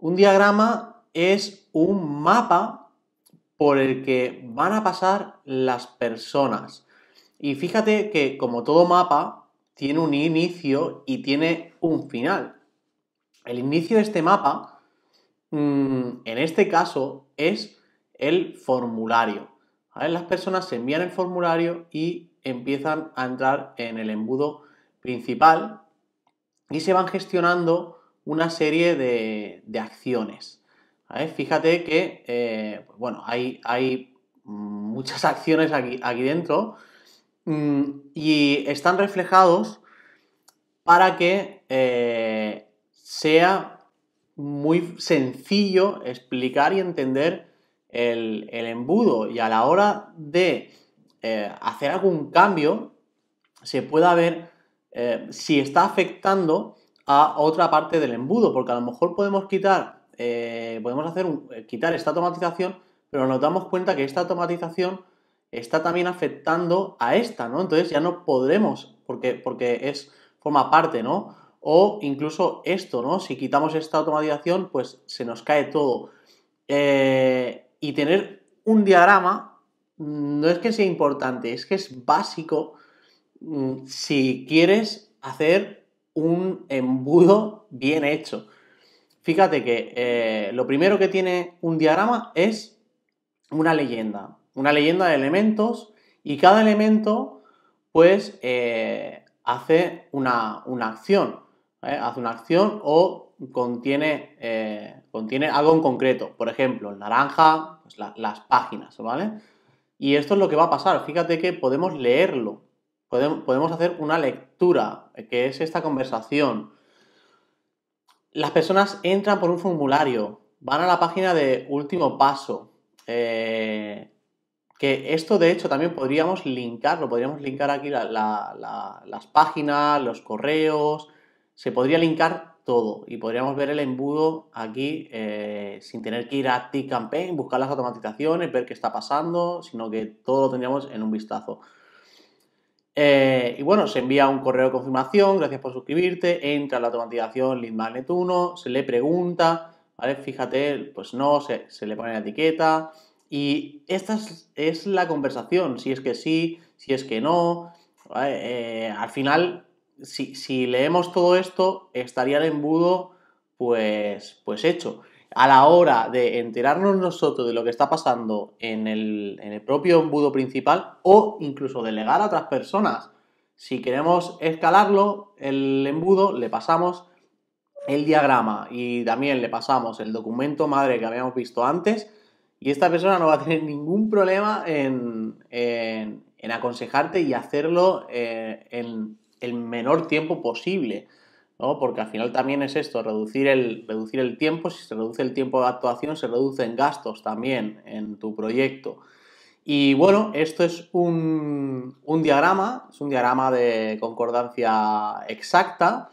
Un diagrama es un mapa por el que van a pasar las personas. Y fíjate que como todo mapa, tiene un inicio y tiene un final. El inicio de este mapa, mm, en este caso, es el formulario. Las personas se envían el formulario y empiezan a entrar en el embudo principal y se van gestionando una serie de, acciones. Fíjate que, eh, bueno, hay, hay, muchas acciones aquí, aquí dentro mm, y están reflejados para que eh, sea muy sencillo explicar y entender el, embudo y a la hora de eh, hacer algún cambio se pueda ver si está afectando a otra parte del embudo, porque a lo mejor podemos quitar, eh, podemos hacer eh, quitar esta automatización, pero nos damos cuenta que esta automatización está también afectando a esta, ¿no? Entonces ya no podremos, porque, porque es, forma parte, ¿no? O incluso esto, ¿no? Si quitamos esta automatización, pues se nos cae todo. Eh, y tener un diagrama mm, no es que sea importante, es que es básico mm, si quieres hacer un embudo bien hecho. Fíjate que eh, lo primero que tiene un diagrama es una leyenda, una leyenda de elementos y cada elemento pues eh, hace una, acción, ¿eh? hace una acción o contiene, contiene algo en concreto, por ejemplo, el naranja, pues, las páginas, ¿vale? Y esto es lo que va a pasar, fíjate que podemos leerlo, podemos hacer una lectura, eh, que es esta conversación. Las personas entran por un formulario, van a la página de último paso. Eh, que esto, de hecho, también podríamos linkarlo, podríamos linkar aquí las páginas, los correos, se podría linkar todo y podríamos ver el embudo aquí eh, sin tener que ir a T-Campaign, buscar las automatizaciones, ver qué está pasando, sino que todo lo tendríamos en un vistazo. Eh, y bueno, se envía un correo de confirmación, gracias por suscribirte, entra la automatización Lead Magnet 1, se le pregunta, Fíjate, pues no, se, le pone la etiqueta. Y esta es, la conversación, si es que sí, si es que no. Eh, al final, si, leemos todo esto, estaría el embudo pues, pues hecho a la hora de enterarnos nosotros de lo que está pasando en el, propio embudo principal o incluso delegar a otras personas. Si queremos escalarlo, el embudo, le pasamos el diagrama y también le pasamos el documento madre que habíamos visto antes y esta persona no va a tener ningún problema en, aconsejarte y hacerlo eh, en el menor tiempo posible. ¿no? Porque al final también es esto, reducir el, reducir el tiempo, si se reduce el tiempo de actuación, se reducen gastos también en tu proyecto. Y bueno, esto es un, diagrama, es un diagrama de concordancia exacta.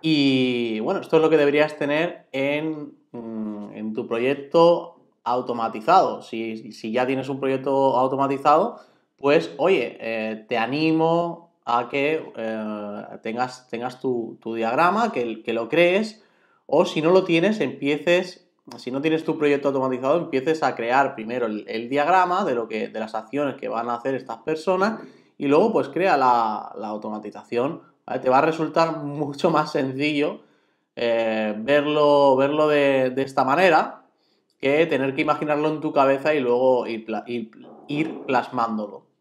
Y bueno, esto es lo que deberías tener en, mm, tu proyecto automatizado. Si, ya tienes un proyecto automatizado, pues oye, eh, te animo a que eh, tengas, tengas tu, diagrama, que, que lo crees, o si no lo tienes, empieces, si no tienes tu proyecto automatizado, empieces a crear primero el, diagrama de, lo que, de las acciones que van a hacer estas personas y luego pues crea la, automatización. Te va a resultar mucho más sencillo eh, verlo, verlo de, esta manera que tener que imaginarlo en tu cabeza y luego ir plasmándolo.